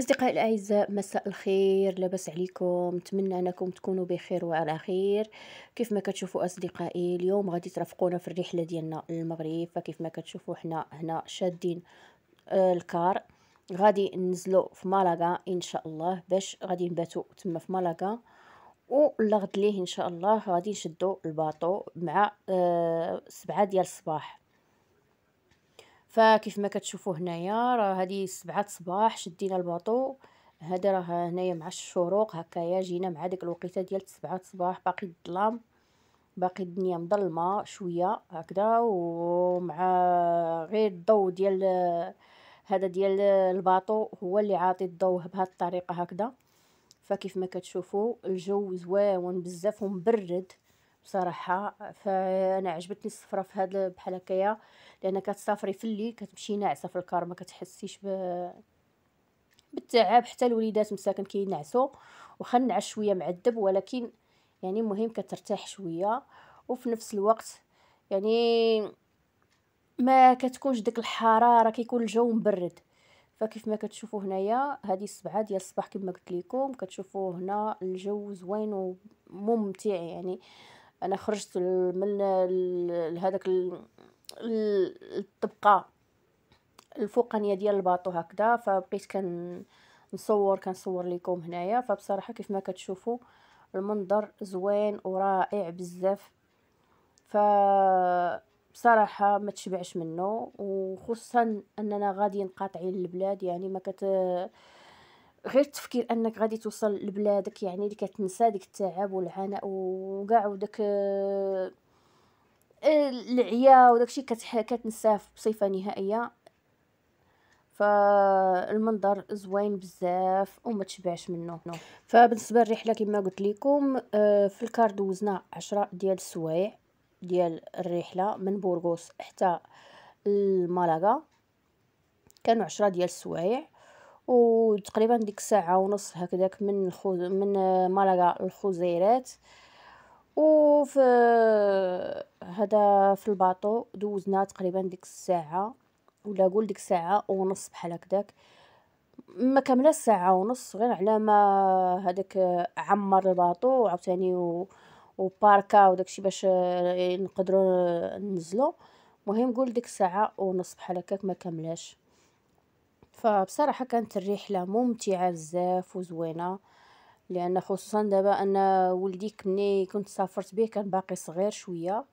أصدقائي الأعزاء مساء الخير لاباس عليكم نتمنى أنكم تكونوا بخير وعلى خير كيف ما كتشوفوا أصدقائي اليوم غادي ترافقونا في الرحلة ديالنا للمغرب فكيف ما كتشوفوا حنا هنا شادين آه، الكار غادي ننزلوا في مالاغا ان شاء الله باش غادي نباتوا تما في مالاغا ولا ليه ان شاء الله غادي نشدوا الباطو مع آه، سبعة ديال الصباح فكيف ما كتشوفوا هنايا راه هذه سبعة صباح شدينا الباطو هذا راه هنايا مع الشروق هكايا جينا مع ديك الوقيته ديال سبعة صباح باقي الظلام باقي الدنيا مظلمه شويه هكذا ومع غير الضوء ديال هذا ديال الباطو هو اللي عاطي الضوء بهذه الطريقه هكذا فكيف ما كتشوفوا الجو زوين بزاف ومبرد بصراحه فانا عجبتني السفره في هذا بحال هكايا لان كتسافري في الليل كتمشي ناعسه في الكار ما كتحسيش ب بالتعب حتى الوليدات مساكن كينعسوا واخا نعس شويه معذب ولكن يعني المهم كترتاح شويه وفي نفس الوقت يعني ما كتكونش ديك الحراره كيكون الجو مبرد فكيف ما كتشوفوا هنايا هذه السبعة ديال الصباح كما قلت لكم كتشوفوا هنا الجو زوين وممتع يعني انا خرجت من هذاك الطبقه الفوقانيه ديال الباطو هكذا فبقيت كنصور كنصور لكم هنايا فبصراحه كيف ما كتشوفوا المنظر زوين ورائع بزاف ف بصراحه ما تشبعش منه وخصوصا اننا غاديين قاطعين البلاد يعني ما كت غير التفكير انك غادي توصل لبلادك يعني اللي كتنسى ديك التعب والعناء وكاع وداك العيا وداكشي كتح... كتنساه بصفه نهائيه فالمنظر زوين بزاف وما تشبعش منه فبالنسبه للرحله كما قلت لكم آه، في الكار دوزنا عشرة ديال السوايع ديال الرحله من بورغوس حتى لمالاغا كانوا عشرة ديال السوايع وتقريبا ديك ساعه ونص هكذاك من الخوز من آه، مالاغا الخزيرات وفي هذا في الباطو دوزنا تقريبا ديك الساعه ولا قول ديك الساعه ونص بحال هكداك ما كامله ساعه ونص غير على ما هذاك عمر الباطو عاوتاني و... وباركا وداكشي باش آه، نقدروا ننزلوا مهم قول ديك الساعه ونص بحال هكاك ما كاملاش فبصراحه كانت الرحله ممتعه بزاف وزوينه لان خصوصا دابا ان ولديك ملي كنت سافرت به كان باقي صغير شويه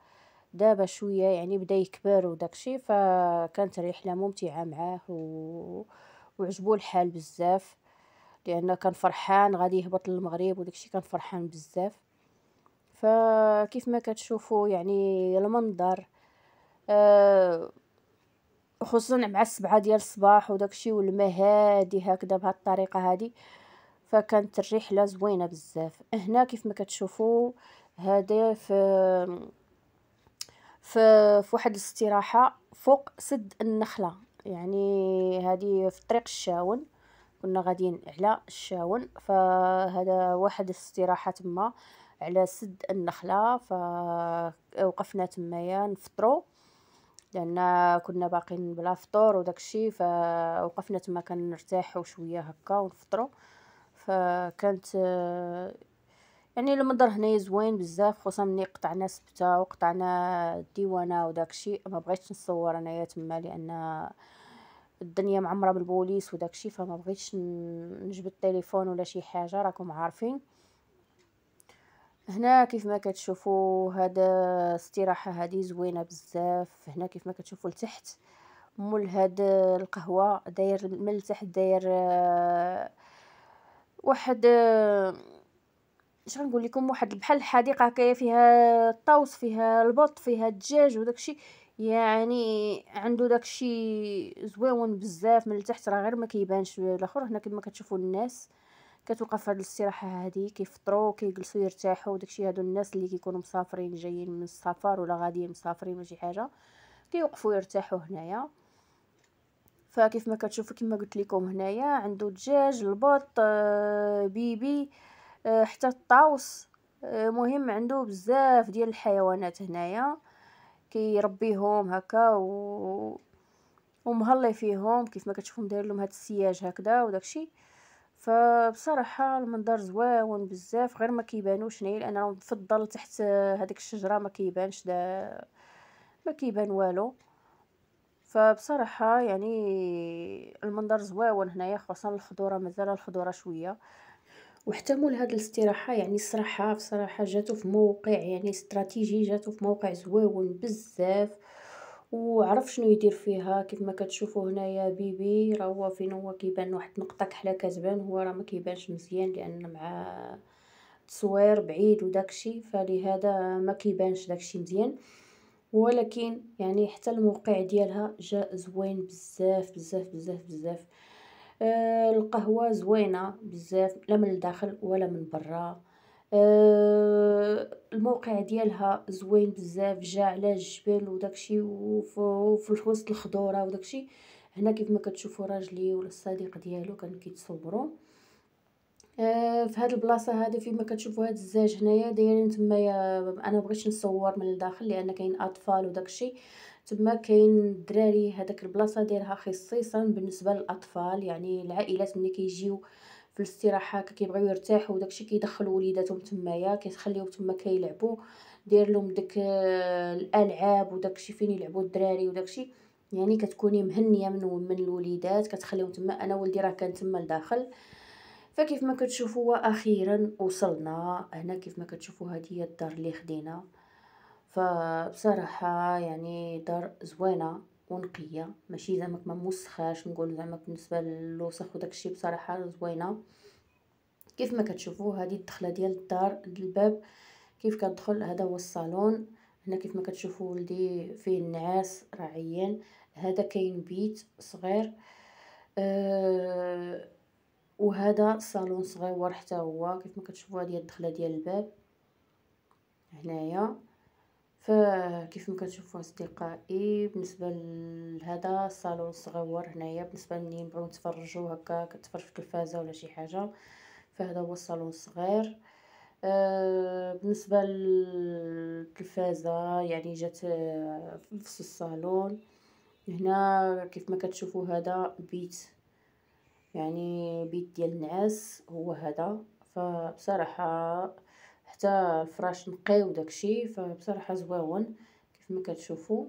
دابا شويه يعني بدا يكبر وداكشي فكانت رحله ممتعه معاه و... وعجبو الحال بزاف لانه كان فرحان غادي يهبط للمغرب وداكشي كان فرحان بزاف فكيف ما كتشوفوا يعني المنظر أه خصوصا مع السبعة ديال الصباح وداكشي والمهادي هادي هكذا بهاد الطريقه هادي فكانت الرحله زوينه بزاف هنا كيف ما كتشوفوا هذا في في في واحد الاستراحه فوق سد النخله يعني هذه في طريق الشاون كنا غاديين على الشاون فهذا واحد الاستراحه تما على سد النخله فوقفنا تمايا نفطرو لان كنا باقيين بلا فطور وداكشي فوقفنا تما كنرتاحو شويه هكا ونفطرو فكانت يعني المنظر هنايا زوين بزاف خصوصا ملي قطعنا سبته وقطعنا الديوانه وداكشي ما بغيتش نصور انايا تما لان الدنيا معمره بالبوليس وداكشي فما بغيتش نجبد التليفون ولا شي حاجه راكم عارفين هنا كيف ما كتشوفوا هذا استراحه هذه زوينه بزاف هنا كيف ما كتشوفوا لتحت مول هاد القهوه داير من لتحت داير واحد آه، شنو نقول لكم واحد بحال الحديقه هكايا فيها الطاوس فيها البط فيها الدجاج وداكشي يعني عنده داكشي زويون بزاف من التحت راه غير ما كيبانش الاخر هنا كما كتشوفوا الناس كتوقع في هذه الاستراحه هذه كيفطروا كيجلسوا يرتاحوا داكشي هادو الناس اللي كيكونوا مسافرين جايين من السفر ولا غاديين مسافرين ولا شي حاجه كيوقفوا يرتاحوا هنايا فكيف ما كتشوفوا كما قلت لكم هنايا عنده الدجاج البط آه، بيبي آه، حتى الطاوس آه، مهم عنده بزاف ديال الحيوانات هنايا كيربيهم هكا و ومهلي فيهم كيف ما كتشوفوا داير لهم هذا السياج هكذا وداكشي فبصراحه المنظر زواون بزاف غير ما كيبانوش هنايا لان في الظل تحت هذيك الشجره ما كيبانش دا ما كيبان والو فبصراحه يعني المنظر زواون هنايا خاصه الخضوره مازال الخضوره شويه واحتمل هاد الاستراحه يعني الصراحه بصراحه جاتو في موقع يعني استراتيجي جاتو في موقع زواون بزاف وعرف شنو يدير فيها كيف ما كتشوفوا هنايا بيبي راه هو فين هو كيبان واحد النقطه كحله كتبان هو راه ما كيبانش مزيان لان مع تصوير بعيد وداكشي فلهذا ما كيبانش داكشي مزيان ولكن يعني حتى الموقع ديالها جا زوين بزاف بزاف بزاف بزاف آه القهوه زوينه بزاف لا من الداخل ولا من برا آه الموقع ديالها زوين بزاف جا على الجبل وداكشي وفي وسط الخضوره وداكشي هنا كيف ما كتشوفوا راجلي ولا الصديق ديالو كان كيتصوروا آه، في هاد البلاصه هادي فيما كتشوفوا هاد الزاج هنايا دايرين تمايا انا بغيتش نصور من الداخل لان كاين اطفال وداكشي تما كاين الدراري هذاك البلاصه دايرها خصيصا بالنسبه للاطفال يعني العائلات ملي كيجيو في الاستراحه كيبغيو يرتاحوا وداكشي كيدخلوا وليداتهم تمايا كيخليوهم تما كيلعبوا داير لهم داك آه، الالعاب وداكشي فين يلعبوا الدراري وداكشي يعني كتكوني مهنيه من من الوليدات كتخليهم تما انا ولدي راه كان تما لداخل فكيف ما كتشوفوا اخيرا وصلنا هنا كيف ما كتشوفوا هذه هي الدار اللي خدينا فبصراحه يعني دار زوينه ونقيه ماشي زعما ما موسخاش نقول زعما بالنسبه للوسخ وداكشي بصراحه زوينه كيف ما كتشوفوا هذه الدخله ديال الدار الباب كيف كندخل هذا هو الصالون هنا كيف ما كتشوفوا ولدي فيه النعاس راه عيان هذا كاين بيت صغير أه وهذا صالون صغيور حتى هو كيف ما كتشوفوا هذه الدخله ديال الباب هنايا فكيف ما كتشوفوا اصدقائي بالنسبه لهذا صالون صغير هنايا بالنسبه لمنين نبغيو نتفرجوا هكا كتفرج في التلفازه ولا شي حاجه فهذا هو الصالون الصغير آه، بالنسبه للتلفازه يعني جات في نفس الصالون هنا كيف ما كتشوفوا هذا بيت يعني بيت ديال النعاس هو هذا فبصراحه حتى الفراش نقي وداكشي فبصراحه زواون كيف ما كتشوفوا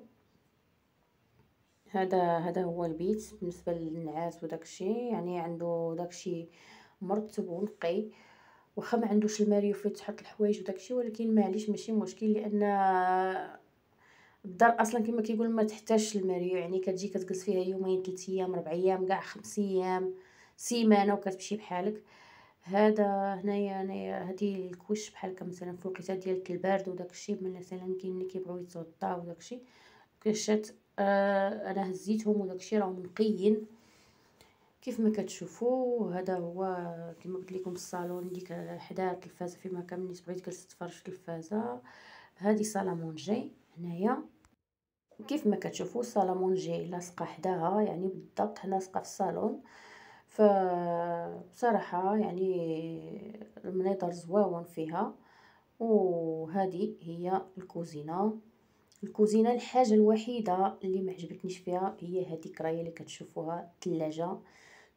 هذا هذا هو البيت بالنسبه للنعاس وداكشي يعني عنده داكشي مرتب ونقي واخا ما عندوش الماريو فيه تحط الحوايج وداكشي ولكن معليش ماشي مشكل لان الدار اصلا كما كيقول ما تحتاجش الماريو يعني كتجي كتجلس فيها يومين ثلاث ايام اربع ايام كاع خمس ايام سيمانه وكتمشي بحالك هذا هنايا هنايا هادي الكوش بحال هكا مثلا في الوقيته ديال البرد وداك الشيء مثلا كاين اللي كيبغيو يتوضا وداك الشيء كشات آه انا هزيتهم وداك الشيء راهم نقيين كيف ما كتشوفوا هذا هو كما قلت لكم الصالون ديك حدا التلفازه فيما كان ملي بغيت جلست التلفازه هذه صاله مونجي هنايا كيف ما كتشوفوا صاله مونجي لاصقه حداها يعني بالضبط هنا لاصقه في الصالون فصراحة يعني المنيطر زواون فيها وهذه هي الكوزينه الكوزينه الحاجه الوحيده اللي معجبتنيش فيها هي هذه راهي اللي كتشوفوها تلاجة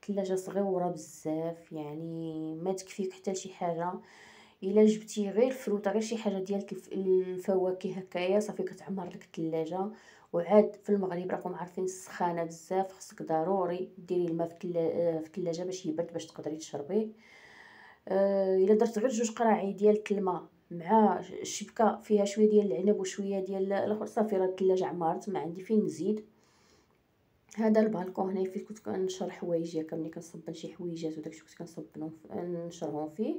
تلاجة صغيره بزاف يعني ما تكفيك حتى شي حاجه الا جبتي غير الفروت غير شي حاجه ديال الفواكه هكايا صافي كتعمر لك الثلاجه وعاد في المغرب راكم عارفين السخانه بزاف خصك ضروري ديري الماء في الثلاجه باش يبرد باش تقدري تشربيه آه، الا درت غير جوج قراعي ديال الماء مع الشبكه فيها شويه ديال العنب وشويه ديال الاخر صافي راه الثلاجه عمارت ما عندي فين نزيد هذا البالكون هنا فيه كنت كنشر ياك ملي كنصبن شي حويجات وداكشي كنت كنصبنهم نشرهم فيه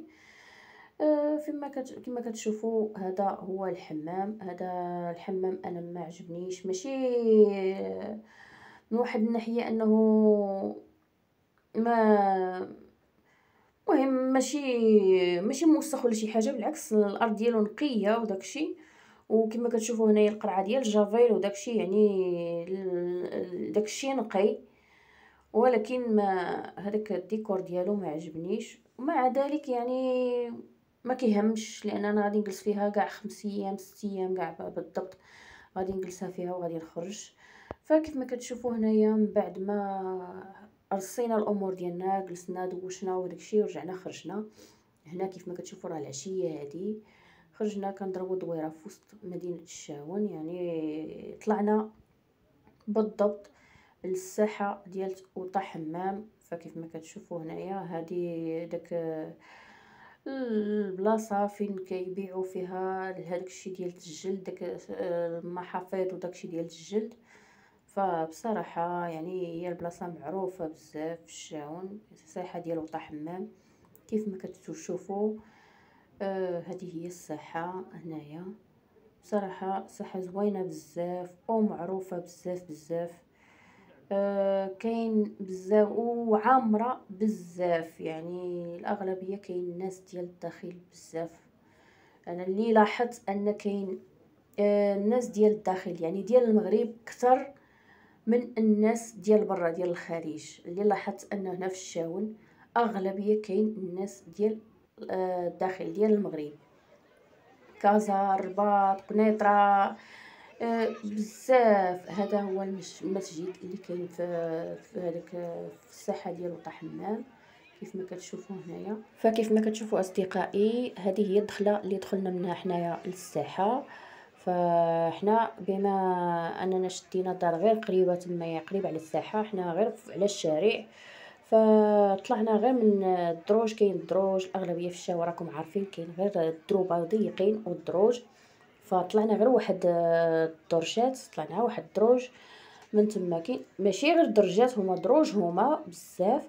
آه، فيما كت... كما كتشوفوا هذا هو الحمام هذا الحمام انا ما عجبنيش ماشي من واحد الناحيه انه ما المهم ماشي ماشي موسخ ولا شي حاجه بالعكس الارض ديالو نقيه وداكشي وكما كتشوفوا هنايا القرعه ديال الجافيل وداكشي يعني داكشي نقي ولكن ما هذاك الديكور ديالو ما عجبنيش ومع ذلك يعني ما كيهمش لان انا غادي نجلس فيها كاع خمس ايام ست ايام كاع بالضبط غادي نجلسها فيها وغادي نخرج فكيف ما كتشوفوا هنايا من بعد ما رصينا الامور ديالنا جلسنا دوشنا وداكشي ورجعنا خرجنا هنا كيف ما كتشوفوا راه العشيه هذه خرجنا كنضربوا دويره في وسط مدينه الشاون يعني طلعنا بالضبط للساحه ديال وطا حمام فكيف ما كتشوفوا هنايا هذه داك البلاصه أه، فين كيبيعوا فيها هذاك الشيء ديال الجلد داك أه، المحافظ وداك الشيء ديال الجلد فبصراحه يعني هي البلاصه معروفه بزاف في الشاون الساحه ديال وطا حمام كيف ما كتشوفوا آه هذه هي الساحه هنايا بصراحه ساحه زوينه بزاف ومعروفه بزاف بزاف آه، كاين بزاف وعامره بزاف يعني الاغلبيه كاين الناس ديال الداخل بزاف انا اللي لاحظت ان كاين الناس آه، ديال الداخل يعني ديال المغرب اكثر من الناس ديال برا ديال الخارج اللي لاحظت انه هنا في الشاون اغلبيه كاين الناس ديال آه، الداخل ديال المغرب كازا الرباط قنيطره آه، بزاف هذا هو المسجد اللي كاين في هذاك في الساحه ديال وطا حمام كيف ما كتشوفوا هنايا فكيف ما كتشوفوا اصدقائي هذه هي الدخله اللي دخلنا منها حنايا للساحه فحنا بما اننا شدينا دار غير قريبه تما يعني قريب على الساحه حنا غير على الشارع فطلعنا غير من الدروج كاين الدروج الاغلبيه في الشوارع راكم عارفين كاين غير الدروبه ضيقين والدروج فطلعنا غير واحد الدرجات آه، طلعنا واحد الدروج من تما كي ماشي غير درجات هما دروج هما بزاف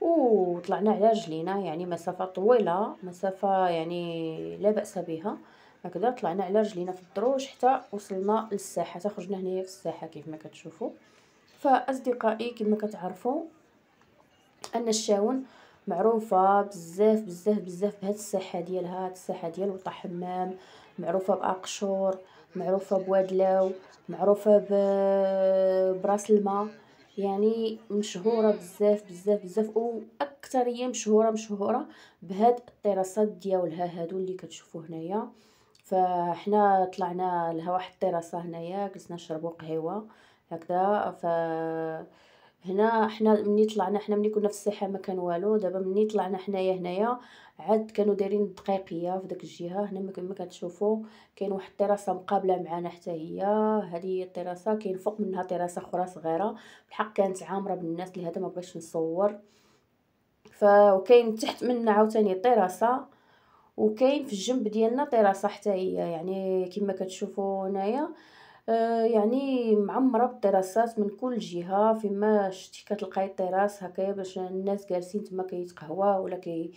وطلعنا على رجلينا يعني مسافه طويله مسافه يعني لا باس بها هكذا طلعنا على رجلينا في الدروج حتى وصلنا للساحه خرجنا هنايا في الساحه كيف ما كتشوفوا فاصدقائي كما كتعرفوا ان الشاون معروفة بزاف بزاف بزاف بهاد الساحة ديالها هاد الساحة ديال وطا حمام معروفة بأقشور معروفة بوادلاو معروفة براس الماء يعني مشهورة بزاف بزاف بزاف وأكثر هي مشهورة مشهورة بهاد الطراسات ديالها هادو اللي كتشوفو هنايا فحنا طلعنا لها واحد الطراسة هنايا جلسنا نشربو قهوة هكذا ف هنا حنا ملي طلعنا حنا ملي كنا في الساحه ما كان والو دابا ملي طلعنا حنايا هنايا عاد كانوا دايرين الدقيقيه في داك الجهه هنا ما كما كتشوفوا كاين واحد الطراسه مقابله معنا حتى هي هذه هي الطراسه كاين فوق منها طراسه اخرى صغيره بالحق كانت عامره بالناس لهذا ما بغيتش نصور وكاين تحت منا عاوتاني تراسه وكاين في الجنب ديالنا طراسه حتى هي يعني كما كتشوفوا هنايا آه، يعني معمرة بالتراسات من كل جهة فيما شتي كتلقاي التراس هكايا باش الناس جالسين تما كيتقهوا ولا كي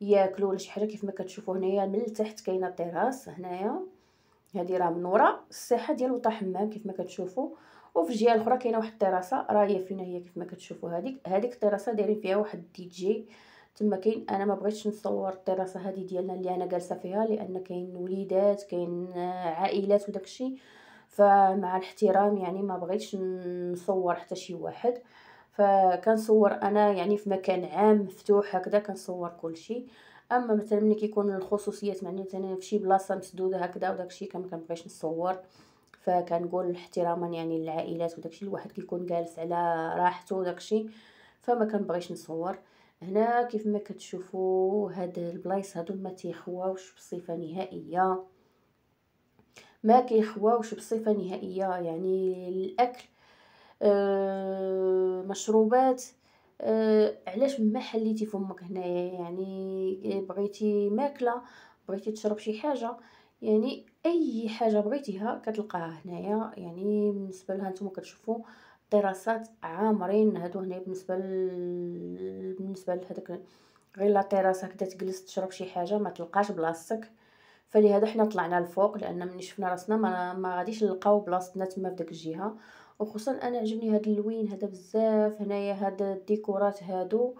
ياكلوا ولا شي حاجه كيف ما كتشوفوا هنايا من التحت كاينه التراس هنايا هادي راه من ورا الساحه ديال وطا حمام كيف ما كتشوفوا وفي الجهه الاخرى كاينه واحد التراسه راهي فينا هي كيف ما كتشوفوا هاديك هذيك التراسه دايرين فيها واحد الدي جي تما كاين انا ما بغيتش نصور التراسه هذه ديالنا اللي انا جالسه فيها لان كاين وليدات كاين عائلات وداكشي فمع الاحترام يعني ما بغيتش نصور حتى شي واحد فكنصور انا يعني في مكان عام مفتوح هكذا كنصور كل شيء اما مثلا ملي كيكون الخصوصيات معناتها في شي بلاصه مسدوده هكذا وداكشي كما كنبغيش نصور فكنقول احتراما يعني للعائلات وداكشي الواحد كيكون جالس على راحته وداكشي فما كنبغيش نصور هنا كيف ما كتشوفوا هاد البلايص هادو ما تيخواوش بصفه نهائيه ما كيخواوش بصفه نهائيه يعني الاكل آه مشروبات آه علاش ما حليتي فمك هنايا يعني آه، بغيتي ماكله بغيتي تشرب شي حاجه يعني اي حاجه بغيتيها كتلقاها هنايا يعني بالنسبه لها نتوما كتشوفوا دراسات عامرين هادو هنا بالنسبه بالنسبه لهذاك غير لا تيراسا كدا تجلس تشرب شي حاجه ما تلقاش بلاصتك فلهذا حنا طلعنا لفوق لان ملي شفنا راسنا ما, ما غاديش نلقاو بلاصتنا تما في داك الجهه وخصوصا انا عجبني هذا اللوين هذا بزاف هنايا هاد الديكورات هادو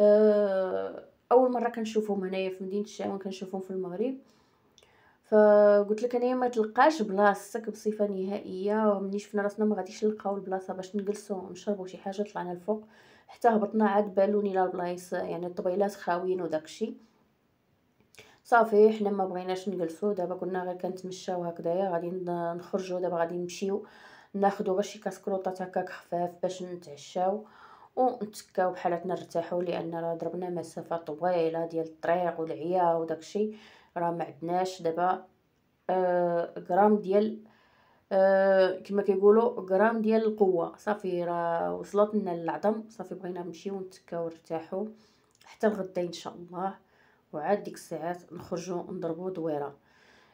أه اول مره كنشوفهم هنايا في مدينه الشعوان كنشوفهم في المغرب فقلت لك انايا ما تلقاش بلاصتك بصفه نهائيه وملي شفنا راسنا ما غاديش نلقاو البلاصه باش نجلسوا نشربوا شي حاجه طلعنا الفوق حتى هبطنا عاد بالوني لا يعني الطبيلات خاوين وداكشي صافي حنا ما بغيناش نجلسوا دابا كنا غير كنتمشاو هكذايا غادي نخرجوا دابا غادي نمشيو ناخذوا غير شي كسكروطات هكاك خفاف باش نتعشاو ونتكاو بحالات نرتاحوا لان راه ضربنا مسافه طويله ديال الطريق والعيا وداكشي راه ما عندناش دابا آه غرام ديال آه كما كيقولوا غرام ديال القوه صافي راه وصلت لنا العظم صافي بغينا نمشيو نتكاو نرتاحوا حتى الغدا ان شاء الله وعاد ديك الساعات نخرجوا نضربوا دويره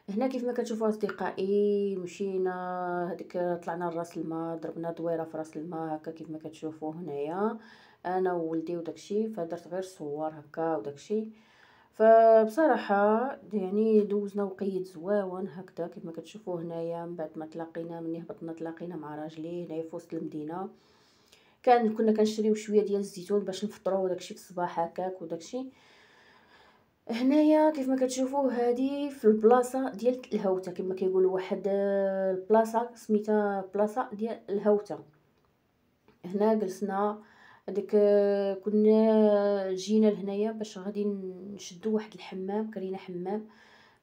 هنا كيف ما كتشوفوا اصدقائي مشينا هذيك طلعنا لراس الماء ضربنا دويره في راس الماء هكا كيف ما كتشوفوا هنايا انا وولدي وداكشي فدرت غير صور هكا وداكشي فبصراحه يعني دوزنا وقيت زواون هكذا كيف ما كتشوفوا هنايا من بعد ما تلاقينا مني هبطنا تلاقينا مع راجلي هنايا في وسط المدينه كان كنا كنشريو شويه ديال الزيتون باش نفطروا وداكشي في الصباح هكاك وداكشي هنايا كيف ما كتشوفوا هذه في البلاصه ديال الهوته كما كيقولوا واحد البلاصه آه، سميتها بلاصه ديال الهوته هنا جلسنا هذيك آه، كنا آه، جينا لهنايا باش غادي نشدو واحد الحمام كرينا حمام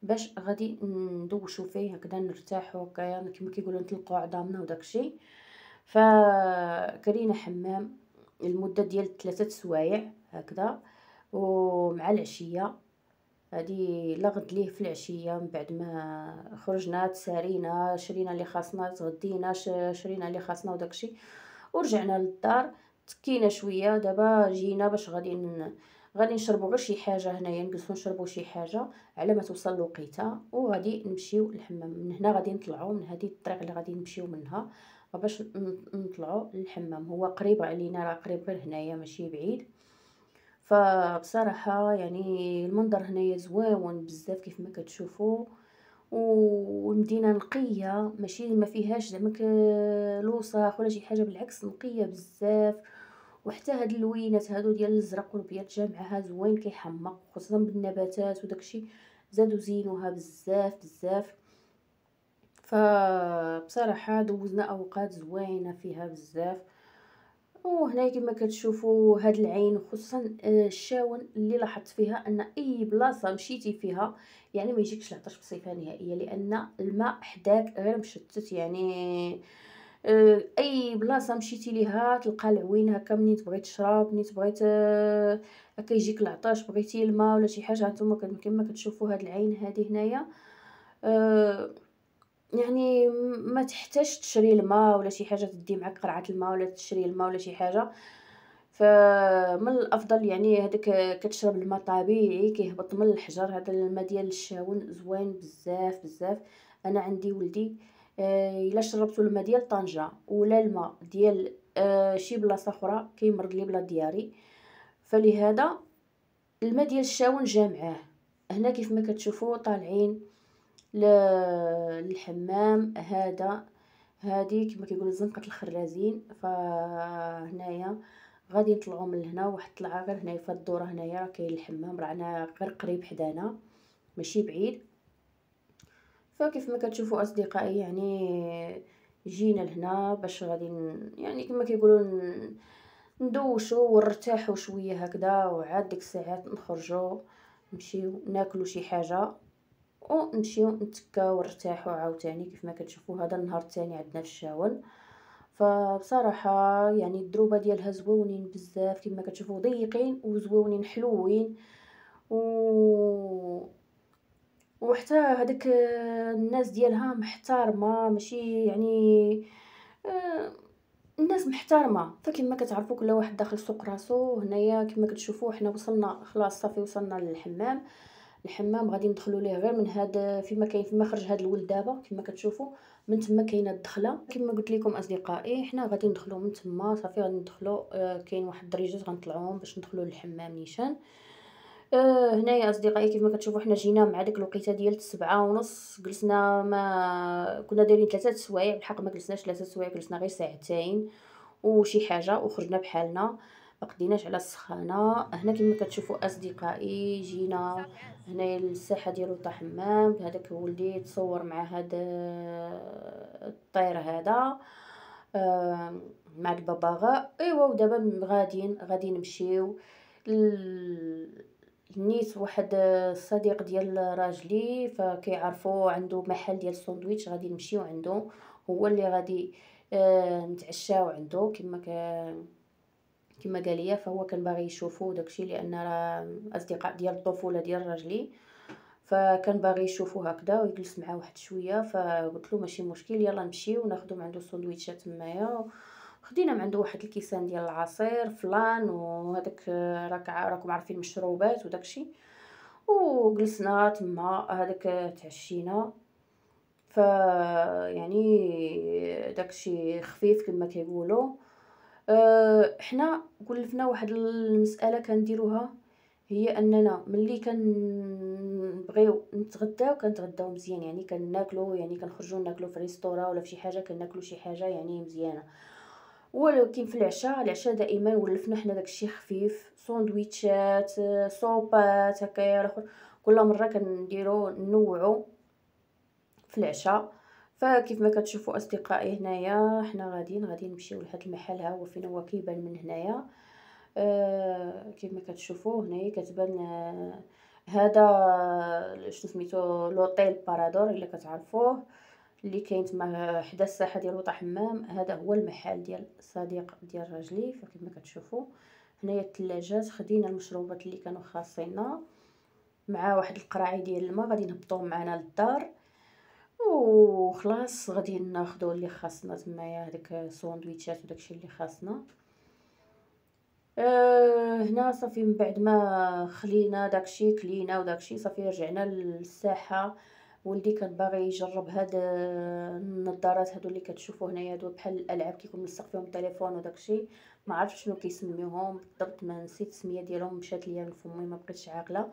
باش غادي ندوشو فيه هكذا نرتاحو هكا يعني كما كيقولوا نطلقوا عظامنا وداكشي فكرينا حمام المده ديال ثلاثه سوايع هكذا ومع العشيه هادي لغد ليه في العشيه من بعد ما خرجنا تسارينا شرينا اللي خاصنا تغدينا شرينا اللي خاصنا وداكشي ورجعنا للدار تكينا شويه دابا جينا باش غادي غادي نشربوا غير شي حاجه هنايا نجلسوا نشربوا شي حاجه على ما توصل الوقيته وغادي نمشيو للحمام من هنا غادي نطلعوا من هذه الطريق اللي غادي نمشيو منها باش نطلعوا للحمام هو قريب علينا راه قريب غير هنايا ماشي بعيد فبصراحه يعني المنظر هنايا زوين بزاف كيف ما كتشوفوا والمدينه نقيه ماشي ما فيهاش زعما لوصاخ ولا شي حاجه بالعكس نقيه بزاف وحتى هاد اللوينات هادو ديال الزرق والبيض جامعها زوين كيحمق خصوصا بالنباتات وداكشي زادو زينوها بزاف بزاف فبصراحه دوزنا اوقات زوينه فيها بزاف وهنا كما كتشوفوا هاد العين خصوصا آه، الشاون اللي لاحظت فيها ان اي بلاصه مشيتي فيها يعني ما يجيكش العطش بصفه نهائيه لان الماء حداك غير مشتت يعني آه، اي بلاصه مشيتي ليها تلقى العوين هكا منين تبغي تشرب منين تبغي كيجيك العطش بغيتي الماء ولا شي حاجه هانتوما كما كتشوفوا هاد العين هادي هنايا أه يعني ما تحتاج تشري الماء ولا شي حاجه تدي معك قرعه الماء ولا تشري الماء ولا شي حاجه فمن الافضل يعني هذاك كتشرب الماء طبيعي كيهبط من الحجر هذا الماء ديال الشاون زوين بزاف بزاف انا عندي ولدي آه، الا شربتو الماء ديال طنجه ولا الماء ديال آه، شي بلاصه اخرى كيمرض لي بلا دياري فلهذا الماء ديال الشاون جا معاه هنا كيف ما كتشوفوا طالعين للحمام هذا هذه كما كيقولوا زنقه الخرازين فهنايا غادي نطلعوا من هنا واحد الطلعه غير هنايا في الدوره هنايا راه كاين الحمام رانا غير قريب حدانا ماشي بعيد فكيف ما كتشوفوا اصدقائي يعني جينا لهنا باش غادي يعني كما كيقولوا ندوشوا ونرتاحوا شويه هكذا وعاد ديك الساعات نخرجوا نمشيو ناكلوا شي حاجه ونمشيو نتكاو ونرتاحو عاوتاني كيف ما كتشوفوا هذا النهار الثاني عندنا في الشاون فبصراحه يعني الدروبه ديالها زوونين بزاف كما كتشوفوا ضيقين وزوونين حلوين و وحتى هذاك الناس ديالها محترمه ماشي يعني آه، الناس محترمه فكما كتعرفوا كل واحد داخل سوق راسو هنايا كما كتشوفوا حنا وصلنا خلاص صافي وصلنا للحمام الحمام غادي ندخلوا ليه غير من هذا فيما كاين فيما خرج هذا الولد دابا كما كتشوفوا من تما كاينه الدخله كما قلت لكم اصدقائي حنا غادي ندخلوا من تما صافي غادي ندخلوا آه كاين واحد الدريجات غنطلعوهم باش ندخلوا للحمام نيشان آه هنايا اصدقائي كيف ما كتشوفوا حنا جينا مع داك الوقيته ديال السبعة ونص جلسنا ما كنا دايرين ثلاثه سوايع بالحق ما جلسناش ثلاثه سوايع جلسنا غير ساعتين وشي حاجه وخرجنا بحالنا ما قديناش على السخانه هنا كما كتشوفوا اصدقائي جينا هنايا الساحه ديالو طا حمام هذاك ولدي تصور مع هذا الطير هذا آه، مع الببغاء ايوا ودابا غاديين غادي نمشيو نيت واحد الصديق ديال راجلي فكيعرفوا عنده محل ديال الساندويتش غادي نمشيو عنده هو اللي غادي آه، نتعشاو عنده كما كان كما قال لي فهو كان باغي يشوفو داكشي لان راه اصدقاء ديال الطفوله ديال راجلي فكان باغي يشوفو هكذا ويجلس معاه واحد شويه فقلت له ماشي مشكل يلا نمشيو ناخذو من عنده السندويتشات تمايا خدينا من عنده واحد الكيسان ديال العصير فلان وهداك راك راكم عارفين المشروبات وداكشي وجلسنا تما هداك تعشينا ف يعني داكشي خفيف كما كيقولوا أه، حنا كلفنا واحد المساله كنديروها هي اننا ملي كنبغيو نتغداو كنتغداو مزيان يعني كناكلو يعني كنخرجو ناكلو في ريستورا ولا في شي حاجه كناكلو شي حاجه يعني مزيانه ولكن في العشاء العشاء دائما ولفنا حنا داكشي خفيف ساندويتشات صوبات هكايا كل مره كنديرو نوعو في العشاء فكيف ما كتشوفوا اصدقائي هنايا حنا غاديين غادي نمشيو لهاد المحل ها هو فين هو كيبان من هنايا آه كيف ما كتشوفوا هنايا كتبان آه، هذا شنو سميتو لوطيل بارادور اللي كتعرفوه اللي كاين تما حدا الساحه ديال وطا حمام هذا هو المحل ديال صديق ديال راجلي ما كتشوفوا هنايا الثلاجات خدينا المشروبات اللي كانوا خاصينا مع واحد القراعي ديال الماء غادي نهبطوهم معنا للدار وخلاص غادي ناخذو اللي خاصنا تمايا هذاك ساندويتشات وداكشي اللي خاصنا أه هنا صافي من بعد ما خلينا داكشي كلينا وداكشي صافي رجعنا للساحه ولدي كان باغي يجرب هاد آه، النظارات هادو اللي كتشوفوا هنايا هادو بحال الالعاب كيكون ملصق فيهم التليفون وداكشي ما عرفتش شنو كيسميوهم بالضبط ما نسيت السميه ديالهم مشات ليا من فمي ما بقيتش عاقله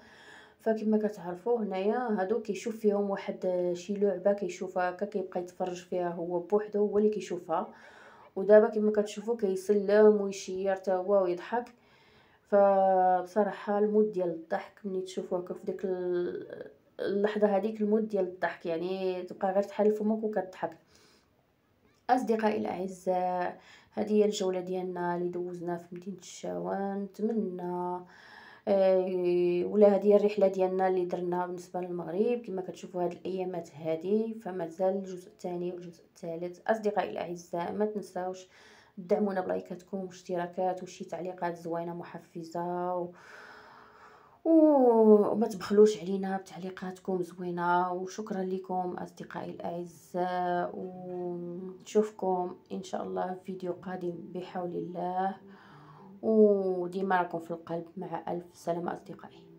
فكما كتعرفوا هنايا هادو كيشوف فيهم واحد شي لعبه كيشوفها هكا كيبقى يتفرج فيها هو بوحدو هو اللي كيشوفها ودابا كما كتشوفوا كيسلم ويشير حتى هو ويضحك فبصراحه المود ديال الضحك ملي تشوفوا هكا في ديك اللحظه هذيك المود ديال الضحك يعني تبقى غير تحل فمك وكتضحك اصدقائي الاعزاء هذه هي الجوله ديالنا اللي دوزناها في مدينه الشاوان نتمنى آه، ولا هذه هي الرحله ديالنا اللي درنا بالنسبه للمغرب كما كتشوفوا هذه الايامات هذه فمازال الجزء الثاني والجزء الثالث اصدقائي الاعزاء ما تنساوش دعمونا بلايكاتكم واشتراكات وشي تعليقات زوينه محفزه و... وما تبخلوش علينا بتعليقاتكم زوينه وشكرا لكم اصدقائي الاعزاء ونشوفكم ان شاء الله في فيديو قادم بحول الله وديما راكم في القلب مع ألف سلامة أصدقائي